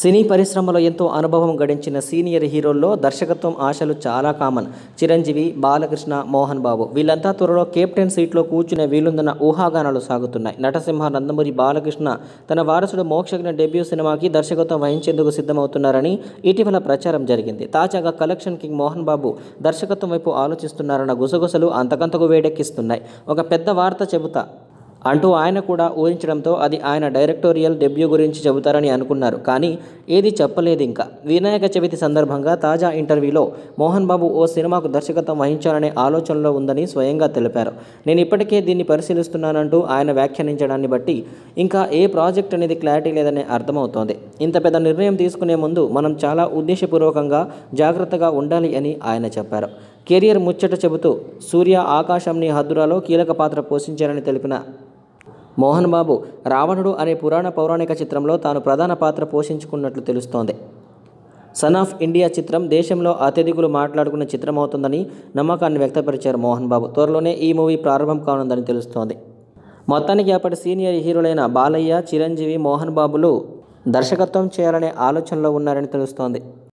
సినీ పరిశ్రమలో ఎంతో అనుభవం గడించిన సీనియర్ హీరోల్లో దర్శకత్వం ఆశలు చాలా కామన్ చిరంజీవి బాలకృష్ణ మోహన్ బాబు వీళ్ళంతా త్వరలో కెప్టెన్ సీట్లో కూర్చునే వీలుందన్న ఊహాగానాలు సాగుతున్నాయి నటసింహ నందమూరి బాలకృష్ణ తన వారసుడు మోక్షజ్ఞ డెబ్యూ సినిమాకి దర్శకత్వం వహించేందుకు సిద్ధమవుతున్నారని ఇటీవల ప్రచారం జరిగింది తాజాగా కలెక్షన్ కింగ్ మోహన్ బాబు దర్శకత్వం వైపు ఆలోచిస్తున్నారన్న గుసగుసలు అంతకంతకు వేడెక్కిస్తున్నాయి ఒక పెద్ద వార్త చెబుతా అంటూ ఆయన కూడా ఊహించడంతో అది ఆయన డైరెక్టోరియల్ డెబ్యూ గురించి చెబుతారని అనుకున్నారు కానీ ఏది చెప్పలేదు ఇంకా వినాయక చవితి సందర్భంగా తాజా ఇంటర్వ్యూలో మోహన్ బాబు ఓ సినిమాకు దర్శకత్వం వహించాలనే ఆలోచనలో ఉందని స్వయంగా తెలిపారు నేను ఇప్పటికే దీన్ని పరిశీలిస్తున్నానంటూ ఆయన వ్యాఖ్యానించడాన్ని బట్టి ఇంకా ఏ ప్రాజెక్ట్ అనేది క్లారిటీ లేదని అర్థమవుతోంది ఇంత పెద్ద నిర్ణయం తీసుకునే ముందు మనం చాలా ఉద్దేశపూర్వకంగా జాగ్రత్తగా ఉండాలి అని ఆయన చెప్పారు కెరియర్ ముచ్చట చెబుతూ సూర్య ఆకాశంని హద్దురాలో కీలక పాత్ర పోషించారని తెలిపిన మోహన్ బాబు రావణుడు అనే పురాణ పౌరాణిక చిత్రంలో తాను ప్రధాన పాత్ర పోషించుకున్నట్లు తెలుస్తోంది సన్ ఆఫ్ ఇండియా చిత్రం దేశంలో అత్యధికులు మాట్లాడుకున్న చిత్రం అవుతుందని నమ్మకాన్ని వ్యక్తపరిచారు మోహన్ బాబు త్వరలోనే ఈ మూవీ ప్రారంభం కానుందని తెలుస్తోంది మొత్తానికి అప్పటి సీనియర్ హీరోలైన బాలయ్య చిరంజీవి మోహన్ బాబులు దర్శకత్వం చేయాలనే ఆలోచనలో ఉన్నారని తెలుస్తోంది